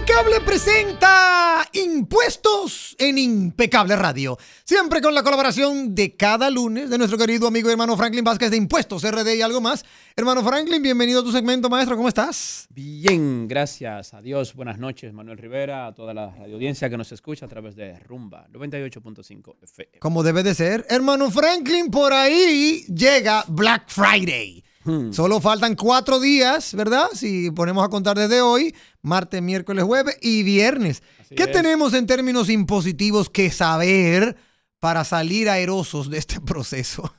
Impecable presenta Impuestos en Impecable Radio. Siempre con la colaboración de cada lunes de nuestro querido amigo y hermano Franklin Vázquez de Impuestos RD y algo más. Hermano Franklin, bienvenido a tu segmento, maestro. ¿Cómo estás? Bien, gracias. Adiós. Buenas noches, Manuel Rivera, a toda la audiencia que nos escucha a través de Rumba 98.5 FM. Como debe de ser, hermano Franklin, por ahí llega Black Friday. Hmm. Solo faltan cuatro días, ¿verdad? Si ponemos a contar desde hoy, martes, miércoles, jueves y viernes. ¿Qué tenemos en términos impositivos que saber para salir aerosos de este proceso?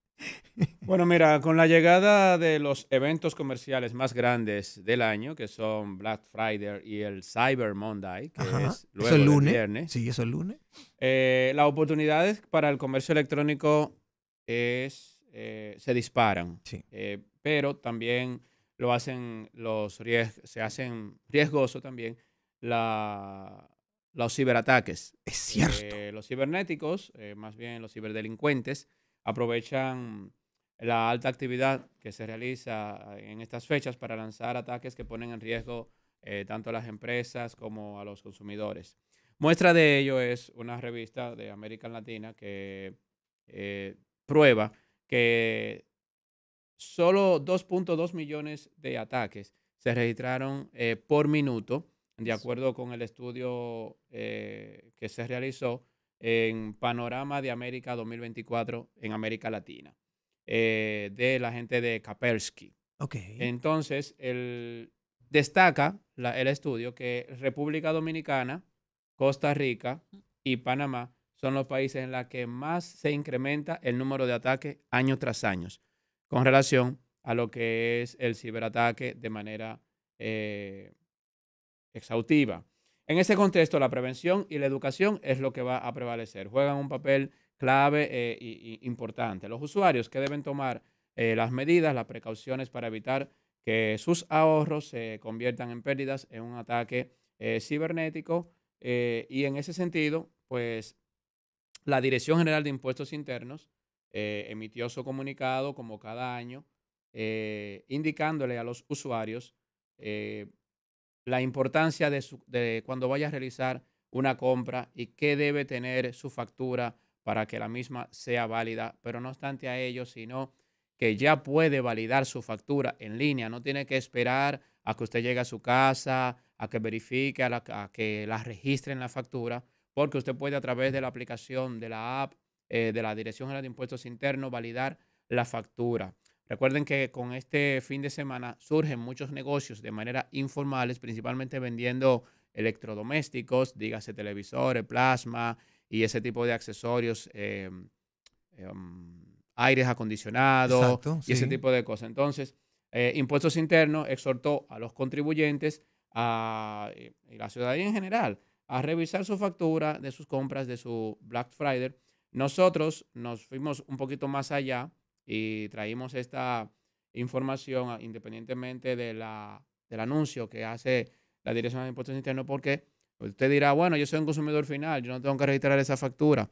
bueno, mira, con la llegada de los eventos comerciales más grandes del año, que son Black Friday y el Cyber Monday, que es luego el lunes. Viernes, sí, eso es el lunes. Eh, las oportunidades para el comercio electrónico es eh, se disparan. Eh, pero también lo hacen los se hacen riesgoso también la, los ciberataques. Es cierto. Eh, los cibernéticos, más bien los ciberdelincuentes, aprovechan la alta actividad que se realiza en estas fechas para lanzar ataques que ponen en riesgo tanto a las empresas como a los consumidores. Muestra de ello es una revista de América Latina que prueba que solo 2.2 millones de ataques se registraron eh, por minuto, de acuerdo con el estudio eh, que se realizó en Panorama de América 2024 en América Latina, eh, de la gente de Kapersky. Entonces, el, destaca el estudio que República Dominicana, Costa Rica mm. y Panamá son los países en los que más se incrementa el número de ataques año tras año con relación a lo que es el ciberataque de manera eh, exhaustiva. En ese contexto, la prevención y la educación es lo que va a prevalecer. Juegan un papel clave e importante. Los usuarios que deben tomar eh, las medidas, las precauciones para evitar que sus ahorros se conviertan en pérdidas en un ataque cibernético. y en ese sentido, pues la Dirección General de Impuestos Internos eh, emitió su comunicado como cada año, eh, indicándole a los usuarios eh, la importancia de, cuando vaya a realizar una compra y qué debe tener su factura para que la misma sea válida, pero no obstante a ello, sino que ya puede validar su factura en línea, no tiene que esperar a que usted llegue a su casa, a que verifique, a, que la registren la factura, porque usted puede a través de la aplicación de la app eh, de la Dirección General de Impuestos Internos validar la factura. Recuerden que con este fin de semana surgen muchos negocios de manera informales, principalmente vendiendo electrodomésticos, dígase televisores, plasma y ese tipo de accesorios, eh, em, aires acondicionados y ese tipo de cosas. Entonces, eh, Impuestos Internos exhortó a los contribuyentes a, y la ciudadanía en general a revisar su factura de sus compras de su Black Friday. Nosotros nos fuimos un poquito más allá y traímos esta información ah, independientemente de la, del anuncio que hace la Dirección de Impuestos Internos porque usted dirá, bueno, yo soy un consumidor final, yo no tengo que registrar esa factura,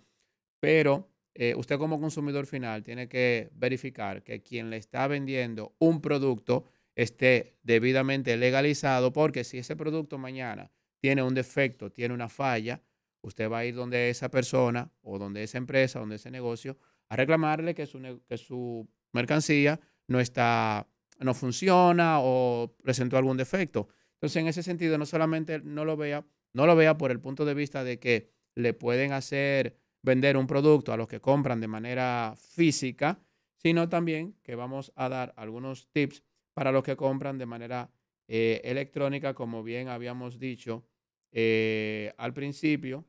pero eh, usted como consumidor final tiene que verificar que quien le está vendiendo un producto esté debidamente legalizado porque si ese producto mañana tiene un defecto, tiene una falla, usted va a ir donde esa persona o donde esa empresa, donde ese negocio, a reclamarle que su, que su mercancía no está, no funciona o presentó algún defecto. Entonces, en ese sentido, no solamente no lo vea, no lo vea por el punto de vista de que le pueden hacer vender un producto a los que compran de manera física, sino también que vamos a dar algunos tips para los que compran de manera eh, electrónica, como bien habíamos dicho eh, al principio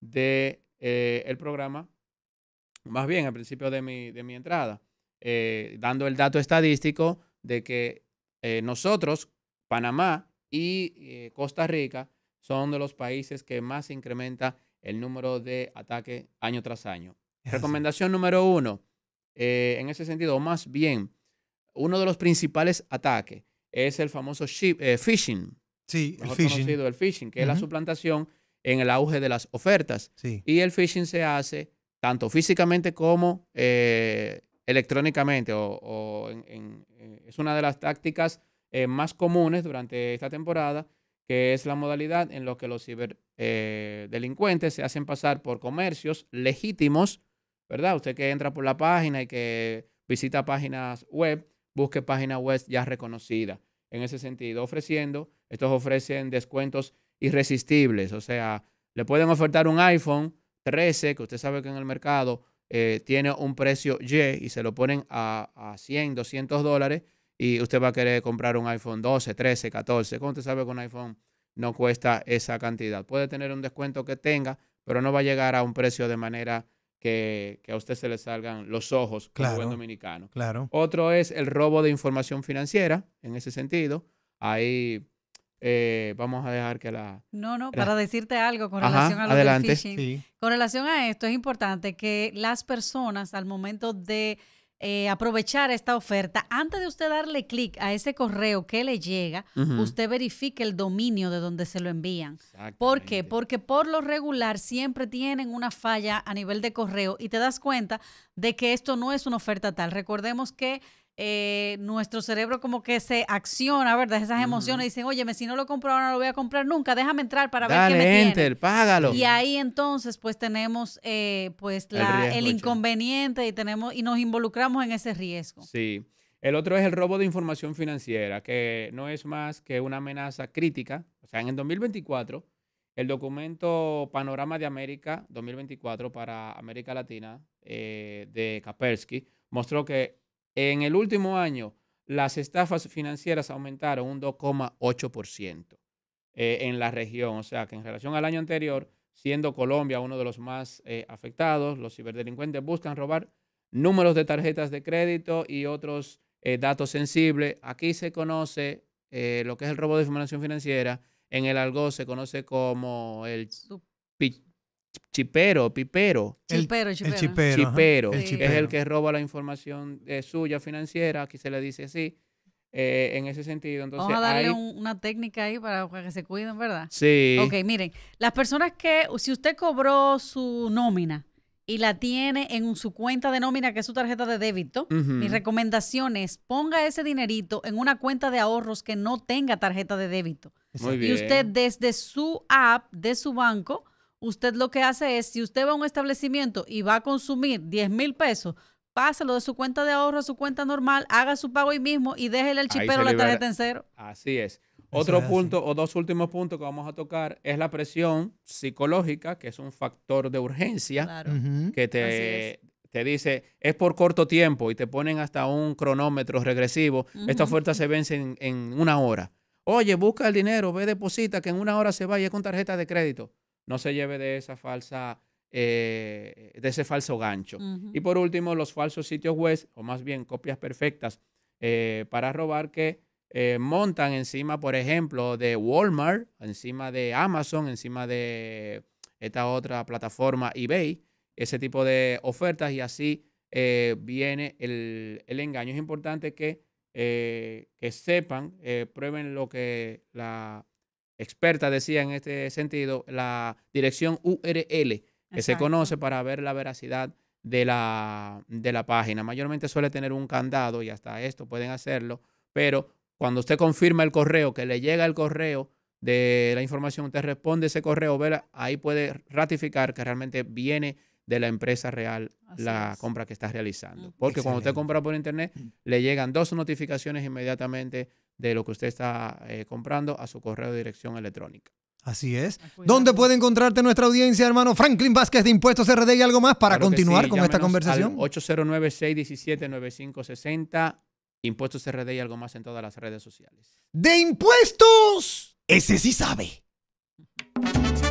del de, eh, el programa, más bien al principio de mi, entrada, dando el dato estadístico de que nosotros, Panamá y Costa Rica, son de los países que más incrementa el número de ataques año tras año. Recomendación número uno, en ese sentido, o más bien, uno de los principales ataques es el famoso phishing, eh, Sí, el fishing. conocido el phishing, que es la suplantación en el auge de las ofertas. Y el phishing se hace tanto físicamente como eh, electrónicamente. O, eh, es una de las tácticas más comunes durante esta temporada, que es la modalidad en la que los ciberdelincuentes se hacen pasar por comercios legítimos, ¿verdad? Usted que entra por la página y que visita páginas web busque página web ya reconocida. En ese sentido, ofreciendo, estos ofrecen descuentos irresistibles, o sea, le pueden ofertar un iPhone 13, que usted sabe que en el mercado eh, tiene un precio Y y se lo ponen a, a 100, 200 dólares y usted va a querer comprar un iPhone 12, 13, 14. ¿Cómo usted sabe que un iPhone no cuesta esa cantidad. Puede tener un descuento que tenga, pero no va a llegar a un precio de manera que, a usted se le salgan los ojos como buen dominicano. Claro. Otro es el robo de información financiera, en ese sentido. Ahí eh, vamos a dejar que la... No, no, para decirte algo con relación a lo adelante. Del phishing. Con relación a esto, es importante que las personas al momento de eh, aprovechar esta oferta. Antes de usted darle clic a ese correo que le llega, usted verifique el dominio de donde se lo envían. ¿Por qué? Porque por lo regular siempre tienen una falla a nivel de correo y te das cuenta de que esto no es una oferta tal. Recordemos que eh, nuestro cerebro como que se acciona, ¿verdad? Esas emociones dicen, oye, si no lo compro ahora no lo voy a comprar nunca, déjame entrar para ver qué me págalo. Y ahí entonces pues tenemos eh, pues el, inconveniente y, tenemos, y nos involucramos en ese riesgo. Sí. El otro es el robo de información financiera, que no es más que una amenaza crítica. O sea, en el 2024, el documento Panorama de América 2024 para América Latina eh, de Kapersky mostró que en el último año, las estafas financieras aumentaron un 2,8% eh, en la región. O sea que en relación al año anterior, siendo Colombia uno de los más eh, afectados, los ciberdelincuentes buscan robar números de tarjetas de crédito y otros eh, datos sensibles. Aquí se conoce lo que es el robo de información financiera. En el algo se conoce como el chipero, pipero. El chipero, El chipero, es el que roba la información eh, suya financiera, aquí se le dice así. Eh, en ese sentido, Vamos a darle una técnica ahí para, que se cuiden, ¿verdad? Sí. Ok, miren, las personas que, si usted cobró su nómina y la tiene en su cuenta de nómina, que es su tarjeta de débito, mi recomendación es ponga ese dinerito en una cuenta de ahorros que no tenga tarjeta de débito. Muy y usted desde su app de su banco usted lo que hace es, si usted va a un establecimiento y va a consumir 10 mil pesos, pásalo de su cuenta de ahorro a su cuenta normal, haga su pago ahí mismo y déjele el chipero la tarjeta en cero. Así es. Otro punto o dos últimos puntos que vamos a tocar es la presión psicológica, que es un factor de urgencia que te, te dice es por corto tiempo y te ponen hasta un cronómetro regresivo. Esta oferta se vence en, en, una hora. Oye, busca el dinero, ve, deposita, que en una hora se vaya con tarjeta de crédito no se lleve de esa falsa, eh, de ese falso gancho. Y por último, los falsos sitios web, o más bien copias perfectas eh, para robar que eh, montan encima, por ejemplo, de Walmart, encima de Amazon, encima de esta otra plataforma eBay, ese tipo de ofertas y así viene el, el, engaño. Es importante que, que sepan, prueben lo que la experta decía en este sentido, la dirección URL, que se conoce para ver la veracidad de la, de la página. Mayormente suele tener un candado y hasta esto pueden hacerlo, pero cuando usted confirma el correo, que le llega el correo de la información, usted responde ese correo, ahí puede ratificar que realmente viene de la empresa real la compra que está realizando. Porque cuando usted compra por internet, le llegan dos notificaciones inmediatamente de lo que usted está eh, comprando a su correo de dirección electrónica. Así es. ¿Dónde puede encontrarte nuestra audiencia, hermano Franklin Vázquez de Impuestos RD y algo más para continuar con esta conversación? 809-617-9560, Impuestos RD y algo más en todas las redes sociales. ¡De impuestos! Ese sí sabe.